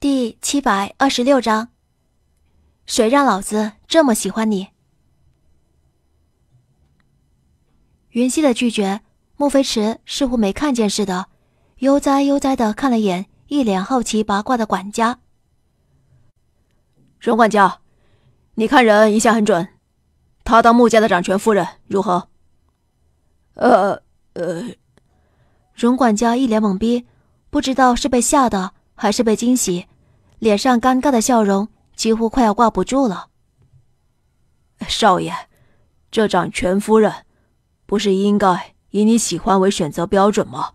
第七百二十六章，谁让老子这么喜欢你？云溪的拒绝，莫非池似乎没看见似的，悠哉悠哉的看了眼一脸好奇八卦的管家。荣管家，你看人一向很准，他当穆家的掌权夫人如何？呃呃，荣管家一脸懵逼，不知道是被吓的还是被惊喜。脸上尴尬的笑容几乎快要挂不住了。少爷，这掌权夫人，不是应该以你喜欢为选择标准吗？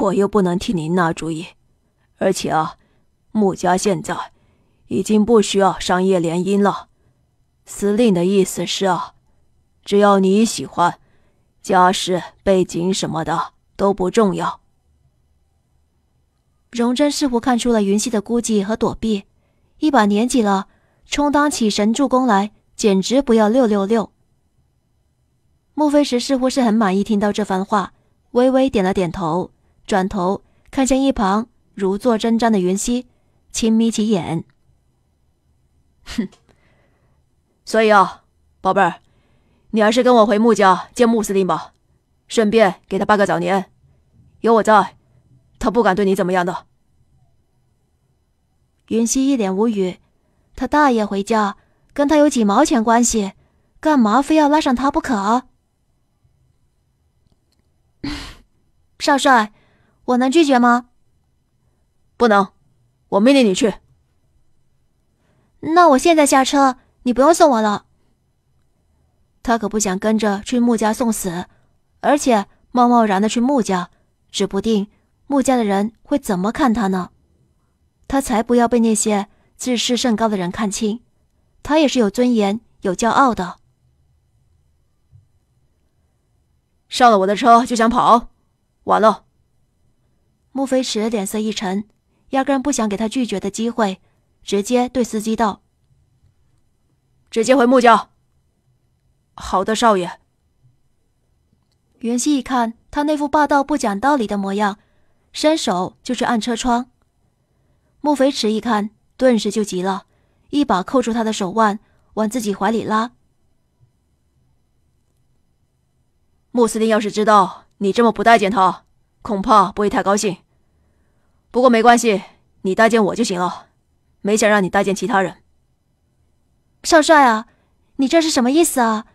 我又不能替您拿主意。而且啊，穆家现在已经不需要商业联姻了。司令的意思是啊，只要你喜欢，家世背景什么的都不重要。荣臻似乎看出了云溪的孤寂和躲避，一把年纪了，充当起神助攻来，简直不要六六六。穆飞石似乎是很满意听到这番话，微微点了点头，转头看向一旁如坐针毡的云溪，轻眯起眼，哼。所以啊，宝贝儿，你还是跟我回穆家见穆司令吧，顺便给他拜个早年，有我在，他不敢对你怎么样的。云溪一脸无语，他大爷回家，跟他有几毛钱关系？干嘛非要拉上他不可？少帅，我能拒绝吗？不能，我命令你去。那我现在下车，你不用送我了。他可不想跟着去穆家送死，而且贸贸然的去穆家，指不定穆家的人会怎么看他呢？他才不要被那些自视甚高的人看清，他也是有尊严、有骄傲的。上了我的车就想跑，完了！穆飞驰脸色一沉，压根不想给他拒绝的机会，直接对司机道：“直接回穆家。”“好的，少爷。”云溪一看他那副霸道不讲道理的模样，伸手就去按车窗。穆飞驰一看，顿时就急了，一把扣住他的手腕，往自己怀里拉。穆司令要是知道你这么不待见他，恐怕不会太高兴。不过没关系，你待见我就行了，没想让你待见其他人。少帅啊，你这是什么意思啊？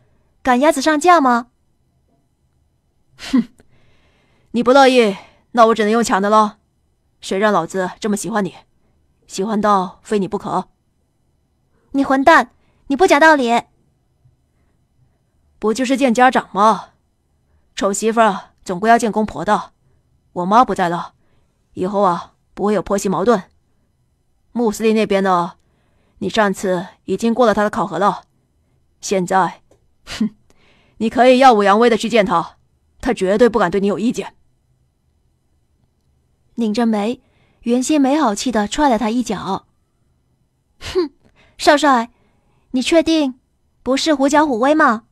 赶鸭子上架吗？哼，你不乐意，那我只能用抢的了。谁让老子这么喜欢你？喜欢到非你不可。你混蛋，你不讲道理。不就是见家长吗？丑媳妇总归要见公婆的。我妈不在了，以后啊不会有婆媳矛盾。穆斯林那边呢？你上次已经过了他的考核了，现在，哼，你可以耀武扬威的去见他，他绝对不敢对你有意见。拧着眉。袁先没好气的踹了他一脚，“哼，少帅，你确定不是狐假虎威吗？”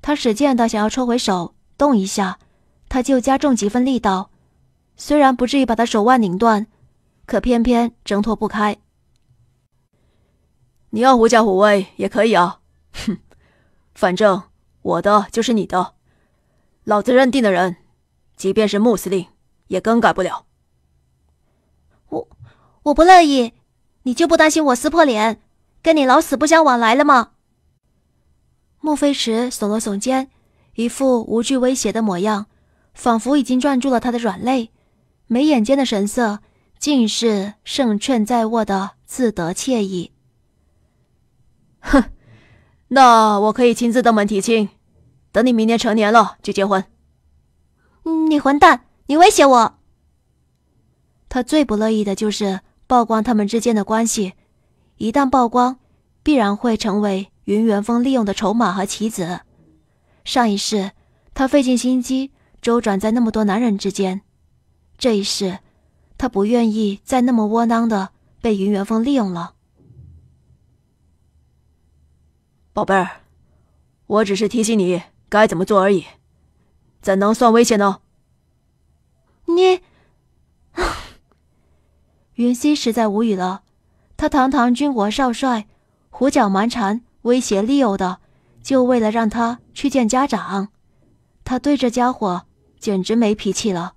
他使劲的想要抽回手，动一下，他就加重几分力道，虽然不至于把他手腕拧断，可偏偏挣脱不开。你要狐假虎威也可以啊，哼，反正我的就是你的，老子认定的人，即便是穆司令也更改不了。我不乐意，你就不担心我撕破脸，跟你老死不相往来了吗？莫非池耸了耸肩，一副无惧威胁的模样，仿佛已经攥住了他的软肋，眉眼间的神色尽是胜券在握的自得惬意。哼，那我可以亲自登门提亲，等你明年成年了就结婚。你混蛋，你威胁我！他最不乐意的就是。曝光他们之间的关系，一旦曝光，必然会成为云元峰利用的筹码和棋子。上一世，他费尽心机周转在那么多男人之间，这一世，他不愿意再那么窝囊的被云元峰利用了。宝贝儿，我只是提醒你该怎么做而已，怎能算危险呢？你。云溪实在无语了，他堂堂军国少帅，胡搅蛮缠、威胁利诱的，就为了让他去见家长，他对这家伙简直没脾气了。